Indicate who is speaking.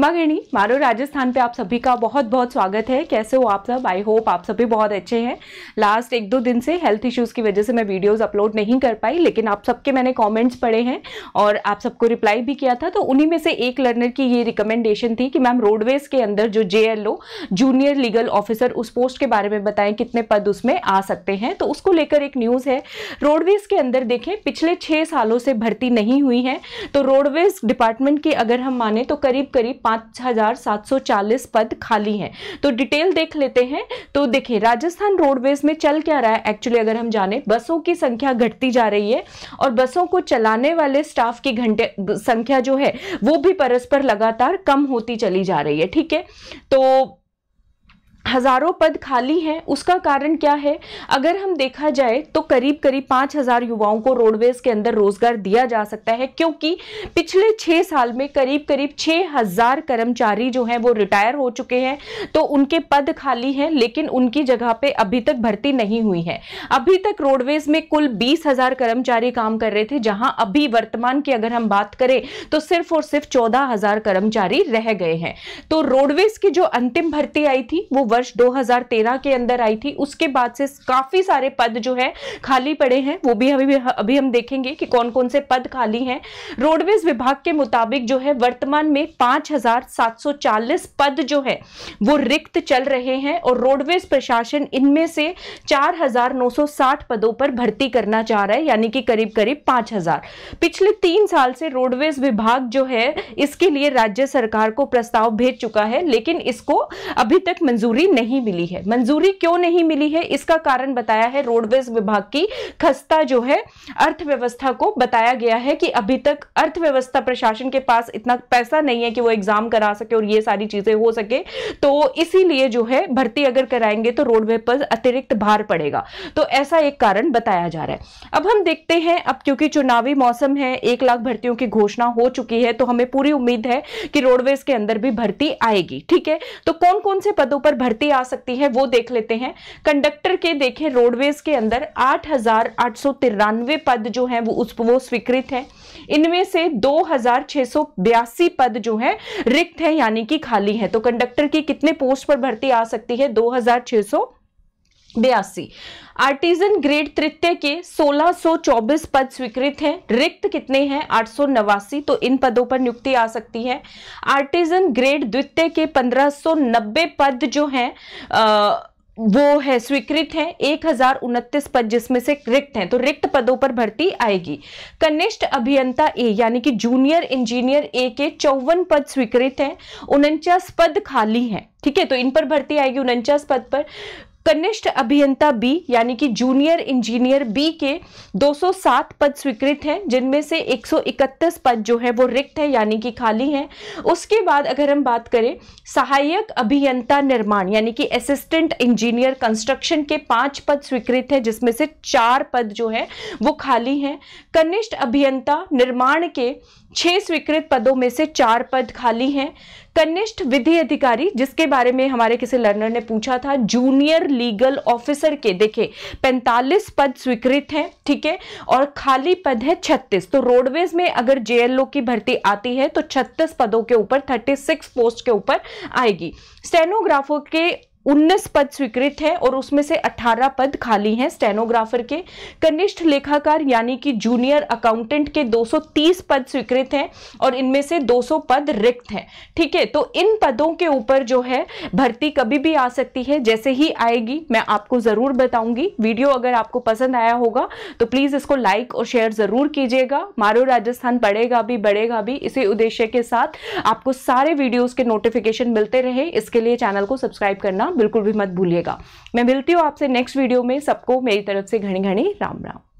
Speaker 1: गणी मारो राजस्थान पे आप सभी का बहुत बहुत स्वागत है कैसे हो आप सब आई होप आप सभी बहुत अच्छे हैं लास्ट एक दो दिन से हेल्थ इश्यूज़ की वजह से मैं वीडियोस अपलोड नहीं कर पाई लेकिन आप सबके मैंने कमेंट्स पढ़े हैं और आप सबको रिप्लाई भी किया था तो उन्हीं में से एक लर्नर की ये रिकमेंडेशन थी कि मैम रोडवेज़ के अंदर जो जे जूनियर लीगल ऑफिसर उस पोस्ट के बारे में बताएं कितने पद उसमें आ सकते हैं तो उसको लेकर एक न्यूज़ है रोडवेज़ के अंदर देखें पिछले छः सालों से भर्ती नहीं हुई है तो रोडवेज़ डिपार्टमेंट की अगर हम माने तो करीब करीब 5,740 सात सौ चालीस पद खाली हैं तो डिटेल देख लेते हैं तो देखिए राजस्थान रोडवेज में चल क्या रहा है एक्चुअली अगर हम जाने बसों की संख्या घटती जा रही है और बसों को चलाने वाले स्टाफ की घंटे संख्या जो है वो भी परस्पर लगातार कम होती चली जा रही है ठीक है तो हज़ारों पद खाली हैं उसका कारण क्या है अगर हम देखा जाए तो करीब करीब पाँच हज़ार युवाओं को रोडवेज के अंदर रोजगार दिया जा सकता है क्योंकि पिछले छः साल में करीब करीब छः हज़ार कर्मचारी जो हैं वो रिटायर हो चुके हैं तो उनके पद खाली हैं लेकिन उनकी जगह पे अभी तक भर्ती नहीं हुई है अभी तक रोडवेज में कुल बीस हज़ार कर्मचारी काम कर रहे थे जहां अभी वर्तमान की अगर हम बात करें तो सिर्फ और सिर्फ चौदह हज़ार कर्मचारी रह गए हैं तो रोडवेज की जो अंतिम भर्ती आई थी वो वर्ष वर्ष 2013 के अंदर आई थी उसके बाद से काफ़ी सारे पद जो है खाली पड़े हैं वो भी अभी अभी हम देखेंगे कि कौन कौन से पद खाली हैं रोडवेज विभाग के मुताबिक जो है वर्तमान में 5,740 पद जो है वो रिक्त चल रहे हैं और रोडवेज प्रशासन इनमें से 4,960 पदों पर भर्ती करना चाह रहा है यानी कि करीब करीब पांच पिछले तीन साल से रोडवेज विभाग जो है इसके लिए राज्य सरकार को प्रस्ताव भेज चुका है लेकिन इसको अभी तक मंजूरी नहीं मिली है मंजूरी क्यों नहीं मिली है इसका कारण बताया है रोडवेज विभाग की खस्ता जो है अर्थव्यवस्था को बताया गया है कि अभी तक अर्थव्यवस्था प्रशासन के पास इतना पैसा नहीं है कि वो एग्जाम करा सके और ये सारी चीजें हो सके तो इसीलिए जो है भर्ती अगर कराएंगे तो रोडवे पर अतिरिक्त भार पड़ेगा तो ऐसा एक कारण बताया जा रहा है अब हम देखते हैं अब क्योंकि चुनावी मौसम है एक लाख भर्तियों की घोषणा हो चुकी है तो हमें पूरी उम्मीद है कि रोडवेज के अंदर भी भर्ती आएगी ठीक है तो कौन कौन से पदों पर भर्ती वैकेंटी आ सकती है वो देख लेते हैं कंडक्टर के देखें रोडवेज के अंदर आठ पद जो हैं वो उस वो स्वीकृत हैं इनमें से दो पद जो हैं रिक्त हैं यानी कि खाली हैं तो कंडक्टर की कितने पोस्ट पर भर्ती आ सकती है दो बयासी आर्टिजन ग्रेड तृतीय के 1624 पद स्वीकृत हैं रिक्त कितने हैं आठ तो इन पदों पर नियुक्ति आ सकती है आर्टिजन ग्रेड द्वितीय के 1590 पद जो हैं वो है स्वीकृत हैं एक हजार उनतीस पद जिसमें से रिक्त हैं तो रिक्त पदों पर भर्ती आएगी कनिष्ठ अभियंता ए यानी कि जूनियर इंजीनियर ए के चौवन पद स्वीकृत हैं उनचास पद खाली हैं ठीक है तो इन पर भर्ती आएगी उनचास पद पर कनिष्ठ अभियंता बी यानी कि जूनियर इंजीनियर बी के 207 पद स्वीकृत हैं जिनमें से 131 पद जो है वो रिक्त है यानी कि खाली हैं उसके बाद अगर हम बात करें सहायक अभियंता निर्माण यानी कि असिस्टेंट इंजीनियर कंस्ट्रक्शन के पांच पद स्वीकृत हैं जिसमें से चार पद जो है वो खाली हैं कनिष्ठ अभियंता निर्माण के छह स्वीकृत पदों में से चार पद खाली हैं कनिष्ठ विधि अधिकारी जिसके बारे में हमारे किसी लर्नर ने पूछा था जूनियर लीगल ऑफिसर के देखे 45 पद स्वीकृत हैं ठीक है और खाली पद है 36 तो रोडवेज में अगर जेएलओ की भर्ती आती है तो 36 पदों के ऊपर 36 पोस्ट के ऊपर आएगी स्टेनोग्राफर के उन्नीस पद स्वीकृत हैं और उसमें से 18 पद खाली हैं स्टेनोग्राफर के कनिष्ठ लेखाकार यानी कि जूनियर अकाउंटेंट के 230 पद स्वीकृत हैं और इनमें से 200 पद रिक्त हैं ठीक है तो इन पदों के ऊपर जो है भर्ती कभी भी आ सकती है जैसे ही आएगी मैं आपको ज़रूर बताऊंगी वीडियो अगर आपको पसंद आया होगा तो प्लीज़ इसको लाइक और शेयर ज़रूर कीजिएगा मारो राजस्थान बढ़ेगा भी बढ़ेगा भी इसी उद्देश्य के साथ आपको सारे वीडियोज़ के नोटिफिकेशन मिलते रहे इसके लिए चैनल को सब्सक्राइब करना बिल्कुल भी मत भूलिएगा मैं मिलती हूँ आपसे नेक्स्ट वीडियो में सबको मेरी तरफ से घनी घनी राम राम